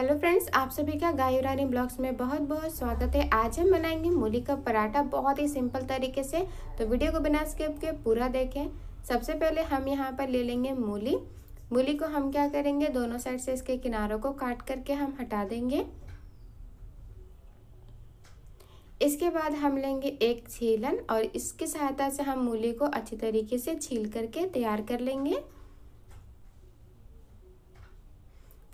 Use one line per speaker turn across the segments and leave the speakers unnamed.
hello friends आप सभी का गाय रानी ब्लॉग्स में बहुत बहुत स्वागत है आज हम बनाएंगे मूली का पराठा बहुत ही सिंपल तरीके से तो वीडियो को बिना स्किप के पूरा देखें सबसे पहले हम यहाँ पर ले लेंगे मूली मूली को हम क्या करेंगे दोनों साइड से इसके किनारों को काट करके हम हटा देंगे इसके बाद हम लेंगे एक छीलन और इसकी सहायता से हम मूली को अच्छी तरीके से छील करके तैयार कर लेंगे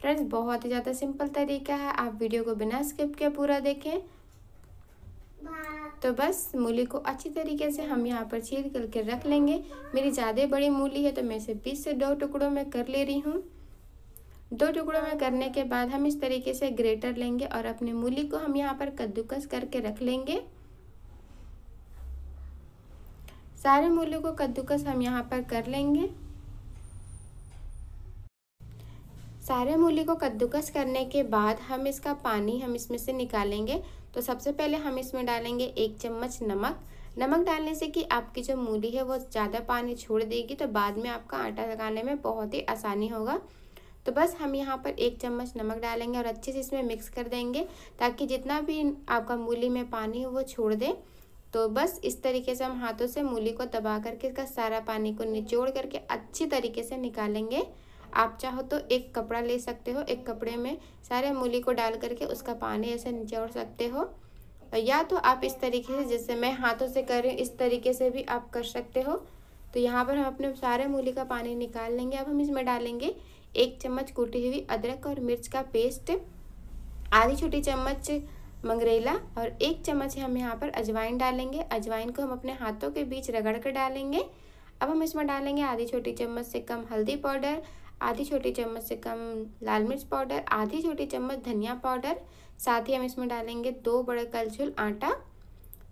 फ्रेंड्स बहुत ही ज़्यादा सिंपल तरीका है आप वीडियो को बिना स्किप के पूरा देखें तो बस मूली को अच्छी तरीके से हम यहाँ पर छील करके रख लेंगे मेरी ज़्यादा बड़ी मूली है तो मैं इसे बीस से दो टुकड़ों में कर ले रही हूँ दो टुकड़ों में करने के बाद हम इस तरीके से ग्रेटर लेंगे और अपने मूली को हम यहाँ पर कद्दूकस करके रख लेंगे सारे मूली को कद्दूकस हम यहाँ पर कर लेंगे सारे मूली को कद्दूकस करने के बाद हम इसका पानी हम इसमें से निकालेंगे तो सबसे पहले हम इसमें डालेंगे एक चम्मच नमक नमक डालने से कि आपकी जो मूली है वो ज़्यादा पानी छोड़ देगी तो बाद में आपका आटा लगाने में बहुत ही आसानी होगा तो बस हम यहाँ पर एक चम्मच नमक डालेंगे और अच्छे से इसमें मिक्स कर देंगे ताकि जितना भी आपका मूली में पानी हो वो छोड़ दें तो बस इस तरीके से हम हाथों से मूली को दबा करके इसका सारा पानी को निचोड़ करके अच्छी तरीके से निकालेंगे आप चाहो तो एक कपड़ा ले सकते हो एक कपड़े में सारे मूली को डाल करके उसका पानी ऐसे निचोड़ सकते हो या तो आप इस तरीके से जैसे मैं हाथों से कर रही हूँ इस तरीके से भी आप कर सकते हो तो यहाँ पर हम अपने सारे मूली का पानी निकाल लेंगे अब हम इसमें डालेंगे एक चम्मच कूटी हुई अदरक और मिर्च का पेस्ट आधी छोटी चम्मच मंगरेला और एक चम्मच हम यहाँ पर अजवाइन डालेंगे अजवाइन को हम अपने हाथों के बीच रगड़ कर डालेंगे अब हम इसमें डालेंगे आधी छोटी चम्मच से कम हल्दी पाउडर आधी छोटी चम्मच से कम लाल मिर्च पाउडर आधी छोटी चम्मच धनिया पाउडर साथ ही हम इसमें डालेंगे दो बड़े कलछुल आटा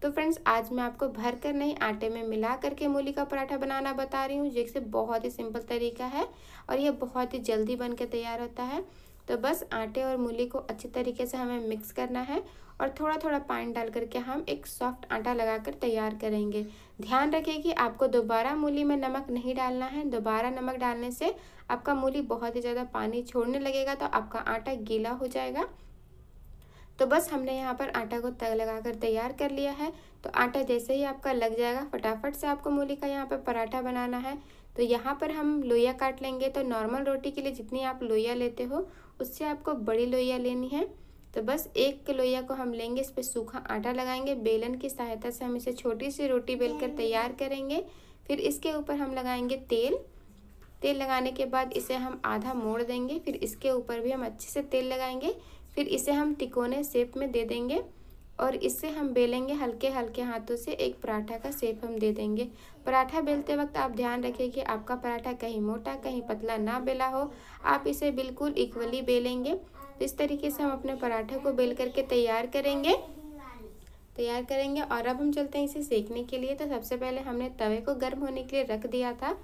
तो फ्रेंड्स आज मैं आपको भर कर नहीं आटे में मिला करके मूली का पराठा बनाना बता रही हूँ जिससे बहुत ही सिंपल तरीका है और यह बहुत ही जल्दी बन के तैयार होता है तो बस आटे और मूली को अच्छे तरीके से हमें मिक्स करना है और थोड़ा थोड़ा पानी डाल करके हम एक सॉफ्ट आटा लगाकर तैयार करेंगे ध्यान रखें कि आपको दोबारा मूली में नमक नहीं डालना है दोबारा नमक डालने से आपका मूली बहुत ही ज़्यादा पानी छोड़ने लगेगा तो आपका आटा गीला हो जाएगा तो बस हमने यहाँ पर आटा को तग लगाकर तैयार कर लिया है तो आटा जैसे ही आपका लग जाएगा फटाफट से आपको मूली का यहाँ पर पराठा बनाना है तो यहाँ पर हम लोइया काट लेंगे तो नॉर्मल रोटी के लिए जितनी आप लोइया लेते हो उससे आपको बड़ी लोइया लेनी है तो बस एक लोइया को हम लेंगे इस पर सूखा आटा लगाएंगे बेलन की सहायता से हम इसे छोटी सी रोटी बेलकर तैयार करेंगे फिर इसके ऊपर हम लगाएंगे तेल तेल लगाने के बाद इसे हम आधा मोड़ देंगे फिर इसके ऊपर भी हम अच्छे से तेल लगाएंगे फिर इसे हम टिकोने सेप में दे देंगे और इससे हम बेलेंगे हल्के हल्के हाथों से एक पराठा का सेप हम दे देंगे पराठा बेलते वक्त आप ध्यान रखें कि आपका पराठा कहीं मोटा कहीं पतला ना बेला हो आप इसे बिल्कुल इक्वली बेलेंगे इस तरीके से हम अपने पराठे को बेल करके तैयार करेंगे तैयार करेंगे और अब हम चलते हैं इसे सेकने के लिए तो सबसे पहले हमने तवे को गर्म होने के लिए रख दिया था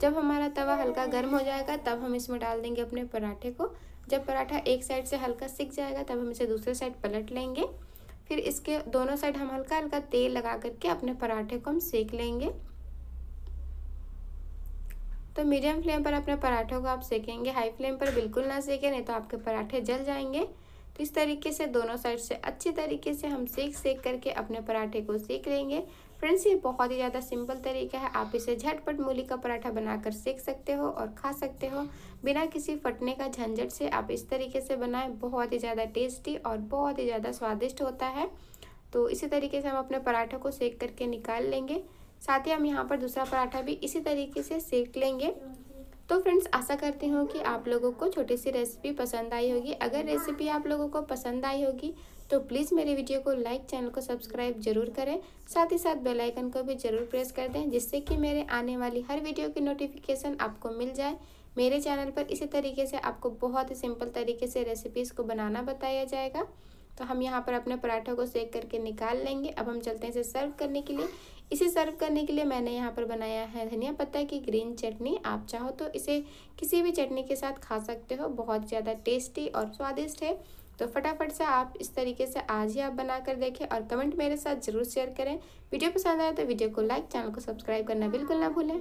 जब हमारा तवा हल्का गर्म हो जाएगा तब हम इसमें डाल देंगे अपने पराठे को जब पराठा एक साइड से हल्का सिक जाएगा तब हम इसे दूसरे साइड पलट लेंगे फिर इसके दोनों साइड हम हल्का हल्का तेल लगा करके अपने पराठे को हम सेक लेंगे तो मीडियम फ्लेम पर अपने पराठों को आप सेकेंगे हाई फ्लेम पर बिल्कुल ना सेकें नहीं तो आपके पराठे जल जाएंगे इस तरीके से दोनों साइड से अच्छी तरीके से हम सेक सेक करके अपने पराठे को सेक लेंगे फ्रेंड्स ये बहुत ही ज़्यादा सिंपल तरीका है आप इसे झटपट मूली का पराठा बनाकर सेक सकते हो और खा सकते हो बिना किसी फटने का झंझट से आप इस तरीके से बनाएं बहुत ही ज़्यादा टेस्टी और बहुत ही ज़्यादा स्वादिष्ट होता है तो इसी तरीके से हम अपने पराठे को सेक करके निकाल लेंगे साथ ही हम यहाँ पर दूसरा पराठा भी इसी तरीके से सेक लेंगे तो फ्रेंड्स आशा करती हूँ कि आप लोगों को छोटी सी रेसिपी पसंद आई होगी अगर रेसिपी आप लोगों को पसंद आई होगी तो प्लीज़ मेरे वीडियो को लाइक चैनल को सब्सक्राइब जरूर करें साथ ही साथ बेल आइकन को भी ज़रूर प्रेस कर दें जिससे कि मेरे आने वाली हर वीडियो की नोटिफिकेशन आपको मिल जाए मेरे चैनल पर इसी तरीके से आपको बहुत ही सिंपल तरीके से रेसिपीज़ को बनाना बताया जाएगा तो हम यहाँ पर अपने पराठों को सेक करके निकाल लेंगे अब हम चलते हैं इसे सर्व करने के लिए इसे सर्व करने के लिए मैंने यहाँ पर बनाया है धनिया पत्ता की ग्रीन चटनी आप चाहो तो इसे किसी भी चटनी के साथ खा सकते हो बहुत ज़्यादा टेस्टी और स्वादिष्ट है तो फटाफट से आप इस तरीके से आज ही आप बनाकर देखें और कमेंट मेरे साथ जरूर शेयर करें वीडियो पसंद आए तो वीडियो को लाइक चैनल को सब्सक्राइब करना बिल्कुल ना भूलें